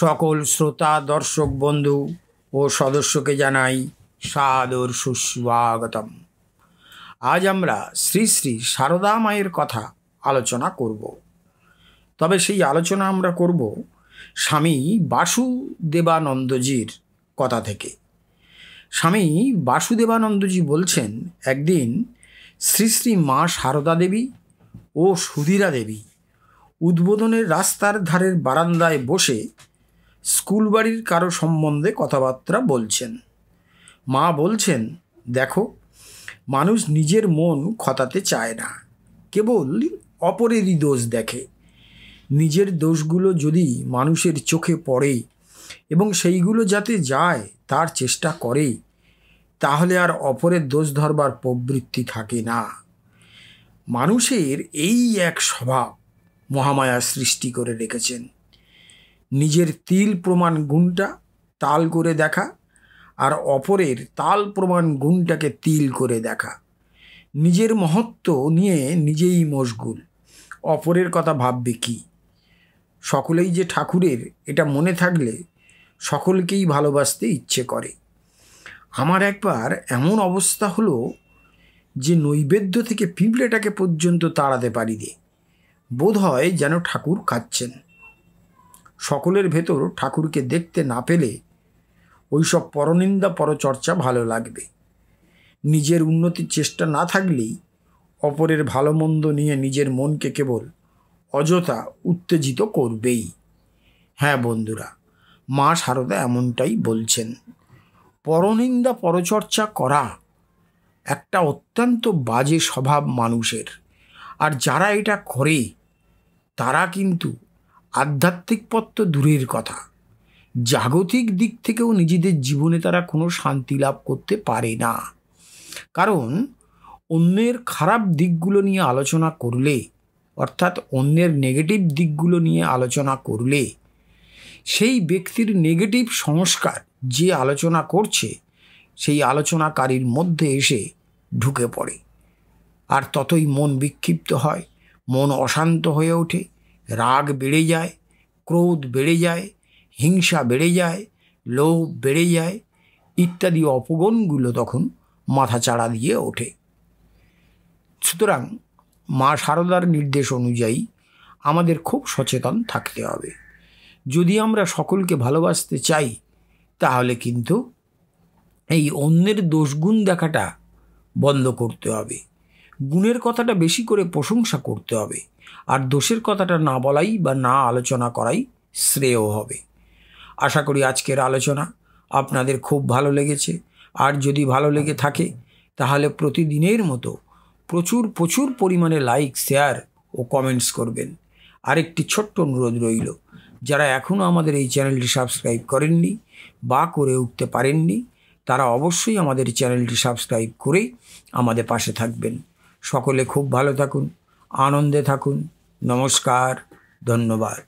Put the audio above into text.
সকল শ্রোতা দর্শক বন্ধু ও সদস্যকে জানাই সাদর সুস্বাগতম আজ আমরা শ্রী শ্রী সারদা মায়ের কথা আলোচনা করব তবে সেই আলোচনা আমরা করব স্বামী বাসুদেবানন্দজির কথা থেকে স্বামী বাসুদেবানন্দজি বলছেন একদিন শ্রী শ্রী মা সারদা দেবী ও সুধীরা দেবী উদ্বোধনের রাস্তার ধারের বারান্দায় বসে স্কুল বাড়ির কারো সম্বন্ধে কথাবার্তা বলছেন মা বলছেন দেখো মানুষ নিজের মন খতাতে চায় না কেবল অপরেরই দোষ দেখে নিজের দোষগুলো যদি মানুষের চোখে পড়ে এবং সেইগুলো যাতে যায় তার চেষ্টা করে তাহলে আর অপরের দোষ ধরবার প্রবৃত্তি থাকে না মানুষের এই এক স্বভাব মহামায়া সৃষ্টি করে রেখেছেন নিজের তিল প্রমাণ গুণটা তাল করে দেখা আর অপরের তাল প্রমাণ গুণটাকে তিল করে দেখা নিজের মহত্ব নিয়ে নিজেই মশগুল অপরের কথা ভাববে কি সকলেই যে ঠাকুরের এটা মনে থাকলে সকলকেই ভালোবাসতে ইচ্ছে করে আমার একবার এমন অবস্থা হলো যে নৈবেদ্য থেকে পিঁপড়েটাকে পর্যন্ত তাড়াতে পারি বোধ হয় যেন ঠাকুর খাচ্ছেন সকলের ভেতর ঠাকুরকে দেখতে না পেলে ওইসব পরনিন্দা পরচর্চা ভালো লাগবে নিজের উন্নতির চেষ্টা না থাকলেই অপরের ভালো মন্দ নিয়ে নিজের মনকে কেবল অযথা উত্তেজিত করবেই হ্যাঁ বন্ধুরা মা শারদা এমনটাই বলছেন পরনিন্দা পরচর্চা করা একটা অত্যন্ত বাজে স্বভাব মানুষের আর যারা এটা করে তারা কিন্তু আধ্যাত্মিক পথ তো দূরের কথা জাগতিক দিক থেকেও নিজেদের জীবনে তারা কোনো শান্তি লাভ করতে পারে না কারণ অন্যের খারাপ দিকগুলো নিয়ে আলোচনা করলে অর্থাৎ অন্যের নেগেটিভ দিকগুলো নিয়ে আলোচনা করলে সেই ব্যক্তির নেগেটিভ সংস্কার যে আলোচনা করছে সেই আলোচনাকারীর মধ্যে এসে ঢুকে পড়ে আর ততই মন বিক্ষিপ্ত হয় মন অশান্ত হয়ে ওঠে রাগ বেড়ে যায় ক্রোধ বেড়ে যায় হিংসা বেড়ে যায় লোভ বেড়ে যায় ইত্যাদি অপগণগুলো তখন মাথাচাড়া দিয়ে ওঠে সুতরাং মা সারদার নির্দেশ অনুযায়ী আমাদের খুব সচেতন থাকতে হবে যদি আমরা সকলকে ভালোবাসতে চাই তাহলে কিন্তু এই অন্যের দোষগুণ দেখাটা বন্ধ করতে হবে গুণের কথাটা বেশি করে প্রশংসা করতে হবে আর দোষের কথাটা না বলাই বা না আলোচনা করাই শ্রেয় হবে আশা করি আজকের আলোচনা আপনাদের খুব ভালো লেগেছে আর যদি ভালো লেগে থাকে তাহলে প্রতিদিনের মতো প্রচুর প্রচুর পরিমাণে লাইক শেয়ার ও কমেন্টস করবেন আরেকটি ছোট্ট অনুরোধ রইল যারা এখনও আমাদের এই চ্যানেলটি সাবস্ক্রাইব করেননি বা করে উঠতে পারেননি তারা অবশ্যই আমাদের চ্যানেলটি সাবস্ক্রাইব করে আমাদের পাশে থাকবেন সকলে খুব ভালো থাকুন আনন্দে থাকুন নমস্কার ধন্যবাদ